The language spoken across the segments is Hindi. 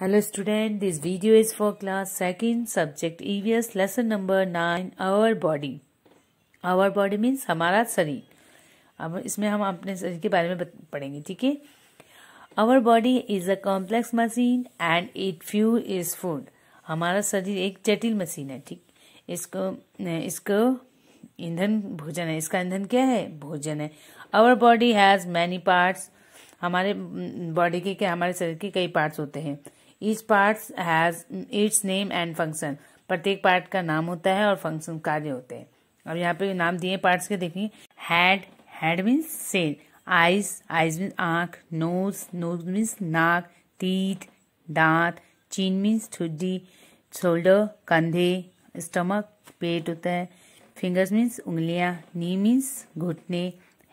Hello student this video is for class second subject EVS lesson number nine our body our body means हमारा शरीर अब इसमें हम अपने शरीर के बारे में पढ़ेंगे ठीक है our body is a complex machine and it fuel is food हमारा शरीर एक जटिल मशीन है ठीक इसको इसको ईंधन भोजन है इसका ईंधन क्या है भोजन है our body has many parts हमारे बॉडी के क्या हमारे शरीर के कई पार्ट्स होते हैं each part has its name and function प्रत्येक पार्ट का नाम होता है और फंक्शन कार्य होते हैं अब यहाँ पे नाम दिए पार्ट्स के देखिए हैड हैड मीन्स सेल आइज आइज मीन्स आंख नोज नोज मीन्स नाक तीत दांत चीन मीन्स ठुड्डी शोल्डर कंधे स्टमक पेट होता है फिंगर्स मीन्स उंगलियां नी मीन्स घुटने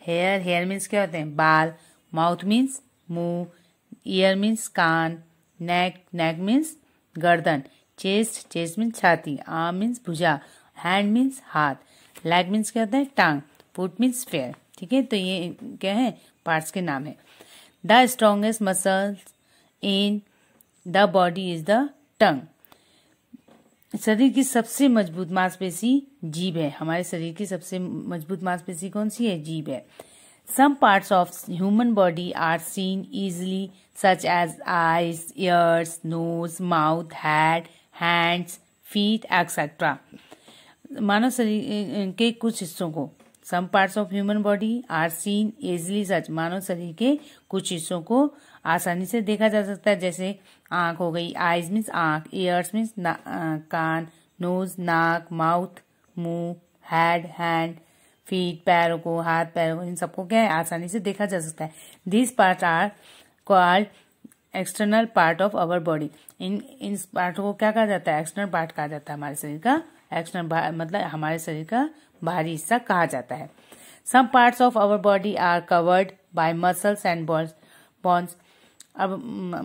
हेयर हेयर मीन्स क्या होते हैं बाल माउथ मीन्स मुंह ईयर मीन्स कान नेक नेक मीन्स गर्दन चेस्ट चेस्ट मीन्स छाती आर्म मीन्स भुजा हैंड मीन्स हाथ लेग मीन्स क्या होता है टांग फुट मीन्स पैर ठीक है तो ये क्या है पार्ट्स के नाम है the strongest muscles in the body is the tongue शरीर की सबसे मजबूत मांसपेशी जीभ है हमारे शरीर की सबसे मजबूत मांसपेशी कौन सी है जीभ है Some parts of human body are seen easily such as eyes, ears, nose, mouth, head, hands, feet, etc. मानव शरीर अं, के कुछ हिस्सों को some parts of human body are seen easily such मानव शरीर के कुछ हिस्सों को आसानी से देखा जा सकता है जैसे आंख हो गई आईज मीन्स आंख ईयर्स मीन्स अं, कान नोज नाक माउथ मुंह हेड हैंड फीट पैरों को हाथ पैरों को इन सबको क्या है आसानी से देखा जा सकता है this part are called external part of our body इन इन पार्ट को क्या कहा जाता है एक्सटर्नल पार्ट कहा जाता है हमारे शरीर का एक्सटर्नल मतलब हमारे शरीर का बाहरी हिस्सा कहा जाता है some part of our body are covered by muscles and bones bones अब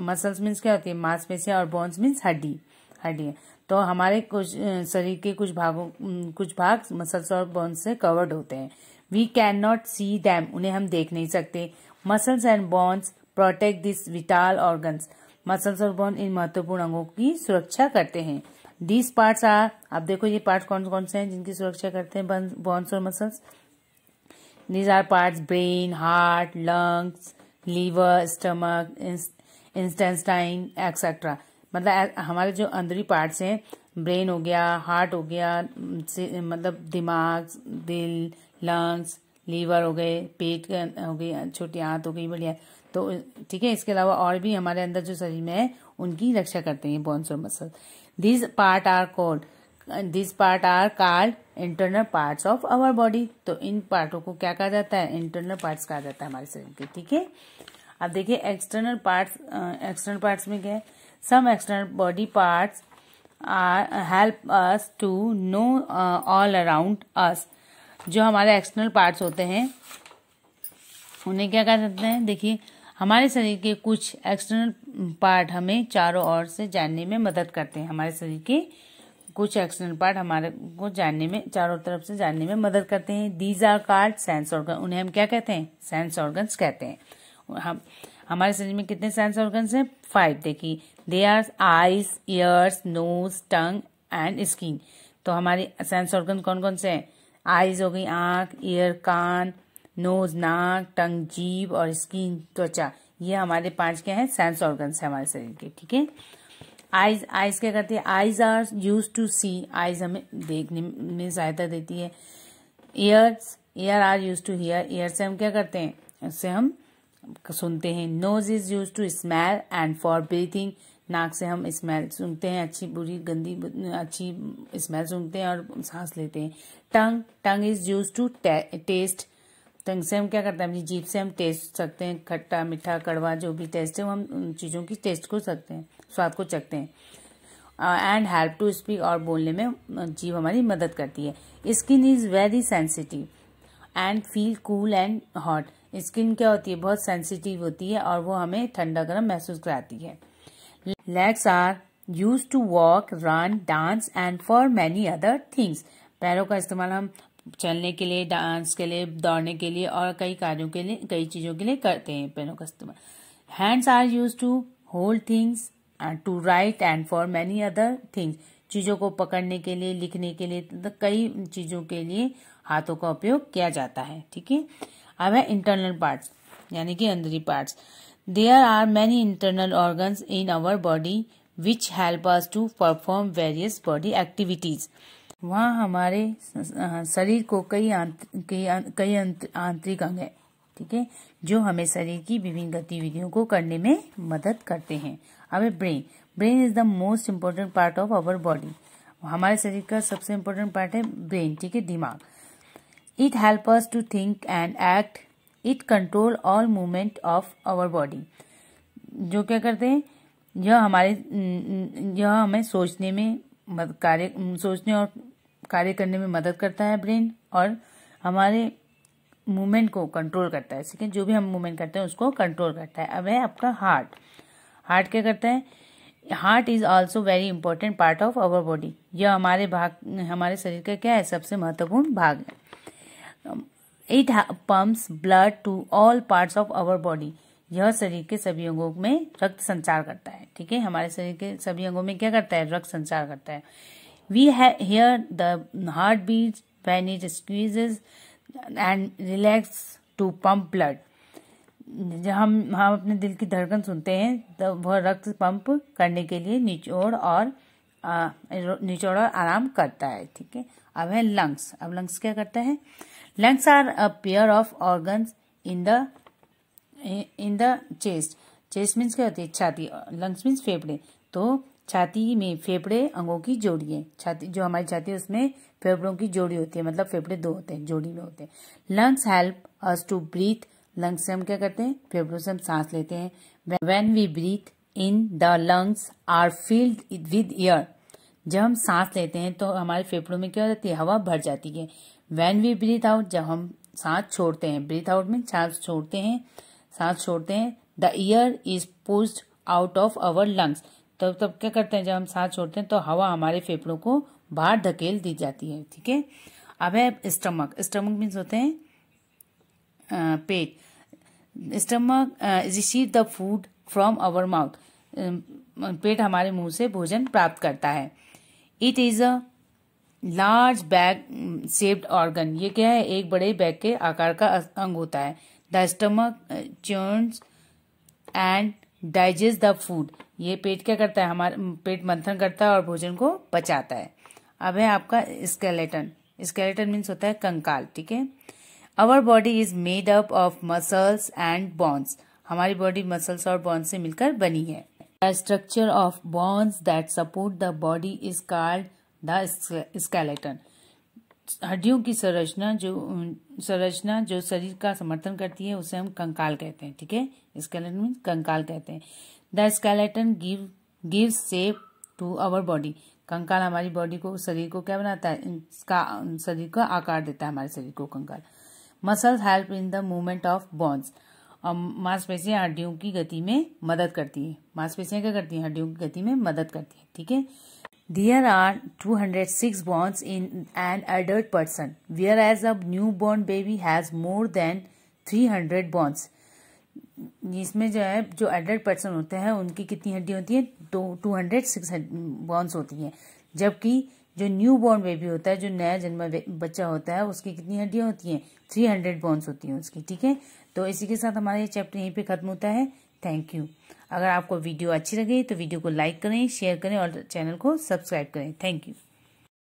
मसल्स मीन्स क्या होती है मांसपेशियां और बॉन्स मीन्स हड्डी हड्डियाँ तो हमारे कुछ शरीर के कुछ भागों कुछ भाग मसल्स और बोन्स से कवर्ड होते हैं we can not see them उन्हें हम देख नहीं सकते muscles and bones protect this vital organs muscles और बोन इन महत्वपूर्ण अंगों की सुरक्षा करते हैं दीज पार्ट्स आर आप देखो ये पार्ट कौन कौन से हैं जिनकी सुरक्षा करते हैं बोन्स और muscles these are part brain heart lungs liver stomach intestine etcetera मतलब हमारे जो अंदरी पार्ट्स हैं ब्रेन हो गया हार्ट हो गया मतलब दिमाग दिल लंग्स लीवर हो गए पेट अं, हो गई छोटी आंत हो गई बढ़िया तो ठीक है इसके अलावा और भी हमारे अंदर जो शरीर में है उनकी रक्षा करते हैं बोन्स और muscle this part are called this part are called internal parts of our body तो इन पार्टों को क्या कहा जाता है इंटरनल पार्ट्स कहा जाता है हमारे शरीर के ठीक है अब देखिए एक्सटर्नल पार्ट्स एक्सटर्नल पार्ट्स में क्या है Some external body parts are help us to know uh, all around us. जो हमारे एक्सटर्नल पार्ट्स होते हैं उन्हें क्या कह सकते हैं देखिए हमारे शरीर के कुछ एक्सटर्नल पार्ट हमें चारों ओर से जानने में मदद करते हैं हमारे शरीर के कुछ एक्सटर्नल पार्ट हमारे को जानने में चारों तरफ से जानने में मदद करते हैं these are called sense organ उन्हें हम क्या कहते हैं सेंस ऑर्गन्स कहते हैं हम हमारे शरीर में कितने सेंस ऑर्गन्स हैं फाइव देखिए they are eyes ears nose tongue and skin तो हमारे सेंस ऑर्गन कौन कौन से हैं आईज हो गई आंख ईयर कान नोज नाक टंग जीभ और स्किन त्वचा ये हमारे पांच क्या हैं सेंस ऑर्गन्स हैं हमारे शरीर के ठीक है आईज आईज क्या करती है eyes are use to see eyes हमें देखने में सहायता देती है ears ear are use to hear ear से हम क्या करते हैं उससे हम सुनते हैं nose is use to smell and for breathing नाक से हम स्मेल सुनते हैं अच्छी बुरी गंदी अच्छी स्मेल सुनते हैं और सांस लेते हैं tongue tongue is use to taste tongue से हम क्या करते हैं अपनी जीप से हम टेस्ट सकते हैं खट्टा मीठा कड़वा जो भी टेस्ट है वो हम चीज़ों की टेस्ट को सकते हैं स्वाद को चखते हैं एंड हेल्प टू स्पीक और बोलने में uh, जीव हमारी मदद करती है skin is very sensitive and feel cool and hot skin क्या होती है बहुत सेंसिटिव होती है और वो हमें ठंडा गर्म महसूस कराती है legs are use to walk run dance and for many other things पैरों का इस्तेमाल हम चलने के लिए डांस के लिए दौड़ने के लिए और कई कार्यों के लिए कई चीज़ों के लिए करते हैं पैरों का इस्तेमाल hands are use to hold things and to write and for many other things चीज़ों को पकड़ने के लिए लिखने के लिए तो कई चीज़ों के लिए हाथों का उपयोग किया जाता है ठीक है अब है इंटरनल पार्ट यानी कि अंदरी parts there are many internal organ in our body which help us to perform various body activities वहाँ हमारे शरीर को कई कई आंतरिक अंग है ठीक है जो हमें शरीर की विभिन्न गतिविधियों को करने में मदद करते हैं अब brain brain is the most important part of our body हमारे शरीर का सबसे इम्पोर्टेंट पार्ट है ब्रेन ठीक है दिमाग it help us to think and act it control all movement of our body जो क्या करते हैं यह हमारे यह हमें सोचने में कार्य सोचने और कार्य करने में मदद करता है ब्रेन और हमारे मूवमेंट को कंट्रोल करता है ठीक है जो भी हम मूवमेंट करते हैं उसको कंट्रोल करता है अब है आपका हार्ट हार्ट क्या करता है heart is also very important part of our body यह हमारे भाग हमारे शरीर का क्या है सबसे महत्वपूर्ण भाग है it pumps blood to all parts of our body यह शरीर के सभी अंगों में रक्त संचार करता है ठीक है हमारे शरीर के सभी अंगों में क्या करता है रक्त संचार करता है we hear the heart beat when it squeeze and relax to pump blood जब हम हम अपने दिल की धड़कन सुनते हैं तब तो वह रक्त पंप करने के लिए निचोड़ और निचोड़ा आराम करता है ठीक है अब है लंग्स अब लंग्स क्या करता है lungs are a pair of organ in the in the chest chest means क्या होती है छाती लंग्स मीन्स फेफड़े तो छाती में फेफड़े अंगों की जोड़ी है छाती जो हमारी छाती है उसमें फेफड़ों की जोड़ी होती है मतलब फेफड़े दो होते हैं जोड़ी में होते हैं lungs help us to breathe lungs से हम क्या करते हैं फेफड़ों से हम सांस लेते हैं when we breathe in the lungs are filled with air जब हम सांस लेते हैं तो हमारे फेफड़ों में क्या हो जाती है हवा भर जाती है वैन वी ब्रीथ आउट जब हम सांस छोड़ते हैं ब्रीथ आउट में सांस छोड़ते हैं सांस छोड़ते हैं the air is pushed out of our lungs तब तब क्या करते हैं जब हम सांस छोड़ते हैं तो हवा हमारे फेफड़ों को बाहर धकेल दी जाती है ठीक है अब है स्टमक स्टमक मीन्स होते हैं पेट stomach receive the food from our mouth पेट हमारे मुंह से भोजन प्राप्त करता है it is a large bag shaped organ ये क्या है एक बड़े बैग के आकार का अंग होता है the stomach churns and digest the food ये पेट क्या करता है हमारा पेट मंथन करता है और भोजन को पचाता है अब है आपका स्केलेटन स्केलेटन मीन्स होता है कंकाल ठीक है our body is made up of muscles and bones हमारी बॉडी मसल्स और बॉन्स से मिलकर बनी है A structure of bones that support the body is called the skeleton. हड्डियों की संरचना जो संरचना जो शरीर का समर्थन करती है उसे हम कंकाल कहते हैं ठीक है स्केलेटन मीन कंकाल कहते हैं the skeleton give give shape to our body कंकाल हमारी बॉडी को शरीर को क्या बनाता है इसका शरीर का आकार देता है हमारे शरीर को कंकाल muscle help in the movement of bones मांसपेशियां हड्डियों की गति में मदद करती है मांसपेशियां क्या करती हैं हड्डियों की गति में मदद करती है ठीक है are two hundred six bones in an adult person whereas a new born baby has more than three hundred bones इसमें जो है जो एडल्ट पर्सन होते हैं उनकी कितनी हड्डी होती है टू हंड्रेड सिक्स बॉन्स होती है जबकि जो न्यू बॉर्न बेबी होता है जो नया जन्मा बच्चा होता है उसकी कितनी हड्डियाँ होती हैं थ्री हंड्रेड बॉन्स होती हैं उसकी ठीक है तो इसी के साथ हमारा ये चैप्टर यहीं पे खत्म होता है थैंक यू अगर आपको वीडियो अच्छी लगे तो वीडियो को लाइक करें शेयर करें और चैनल को सब्सक्राइब करें थैंक यू